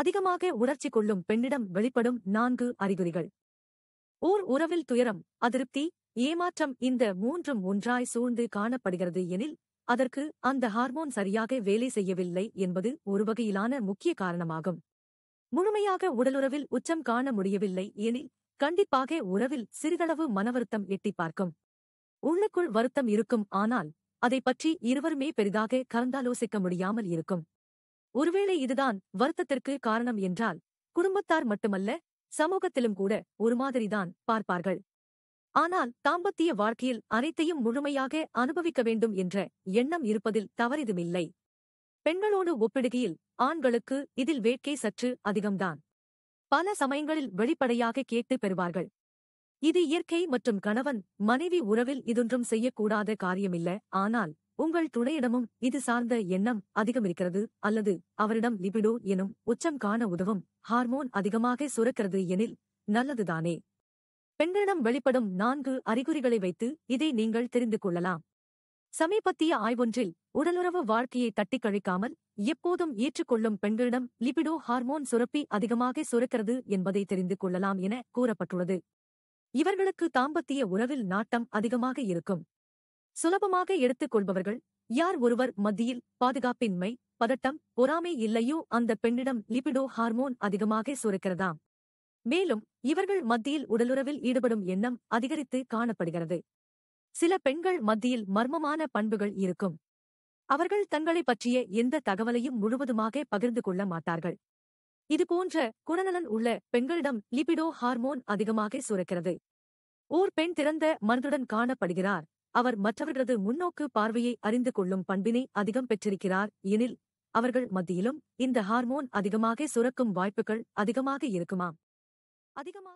அதிகமாக உணர்ச்சி கொள்ளும் பெண்ணிடம் வெளிப்படும் நான்கு அறிகுறிகள் ஓர் உறவில் துயரம் அதிருப்தி ஏமாற்றம் இந்த மூன்றும் ஒன்றாய் சூழ்ந்து காணப்படுகிறது எனில் அதற்கு அந்த ஹார்மோன் சரியாக வேலை செய்யவில்லை என்பது ஒரு வகையிலான முக்கிய காரணமாகும் முழுமையாக உடலுறவில் உச்சம் காண முடியவில்லை எனில் கண்டிப்பாக உறவில் சிறிதளவு மனவருத்தம் எட்டி பார்க்கும் உள்ளுக்குள் வருத்தம் இருக்கும் ஆனால் அதை பற்றி இருவருமே பெரிதாக கலந்தாலோசிக்க முடியாமல் இருக்கும் ஒருவேளை இதுதான் வருத்தத்திற்கு காரணம் என்றால் குடும்பத்தார் மட்டுமல்ல சமூகத்திலும் கூட ஒரு மாதிரிதான் பார்ப்பார்கள் ஆனால் தாம்பத்திய வாழ்க்கையில் அனைத்தையும் முழுமையாக அனுபவிக்க வேண்டும் என்ற எண்ணம் இருப்பதில் தவறிதுமில்லை பெண்களோடு ஒப்பிடுகையில் ஆண்களுக்கு இதில் வேட்கை சற்று அதிகம்தான் பல சமயங்களில் வெளிப்படையாக கேட்டு பெறுவார்கள் இது இயற்கை மற்றும் கணவன் மனைவி உறவில் இதொன்றும் செய்யக்கூடாத காரியமில்ல ஆனால் உங்கள் துணையிடமும் இது சார்ந்த எண்ணம் அதிகமிருக்கிறது அல்லது அவரிடம் லிபிடோ எனும் உச்சம் காண உதவும் ஹார்மோன் அதிகமாக சுரக்கிறது எனில் நல்லதுதானே பெண்களிடம் வெளிப்படும் நான்கு அறிகுறிகளை வைத்து இதை நீங்கள் தெரிந்து கொள்ளலாம் சமீபத்திய ஆய்வொன்றில் உடலுறவு வாழ்க்கையை தட்டி கழிக்காமல் எப்போதும் ஏற்றுக்கொள்ளும் பெண்களிடம் லிபிடோ ஹார்மோன் சுரப்பி அதிகமாக சுரக்கிறது என்பதை தெரிந்து கொள்ளலாம் என கூறப்பட்டுள்ளது இவர்களுக்கு தாம்பத்திய உறவில் நாட்டம் அதிகமாக இருக்கும் சுலபமாக எடுத்துக் கொள்பவர்கள் யார் ஒருவர் மத்தியில் பாதுகாப்பின்மை பதட்டம் பொறாமை இல்லையோ அந்த பெண்ணிடம் லிபிடோ ஹார்மோன் அதிகமாக சுரக்கிறதாம் மேலும் இவர்கள் மத்தியில் உடலுறவில் ஈடுபடும் எண்ணம் அதிகரித்து காணப்படுகிறது சில பெண்கள் மத்தியில் மர்மமான பண்புகள் இருக்கும் அவர்கள் தங்களை பற்றிய எந்த தகவலையும் முழுவதுமாக பகிர்ந்து கொள்ள மாட்டார்கள் இதுபோன்ற குணநலன் உள்ள பெண்களிடம் லிபிடோ ஹார்மோன் அதிகமாக சுரக்கிறது ஓர் பெண் திறந்த மனதுடன் காணப்படுகிறார் அவர் மற்றவர்களது முன்னோக்கு பார்வையை அறிந்து கொள்ளும் பண்பினை அதிகம் பெற்றிருக்கிறார் எனில் அவர்கள் மத்தியிலும் இந்த ஹார்மோன் அதிகமாக சுரக்கும் வாய்ப்புகள் அதிகமாக இருக்குமாம் அதிகமாக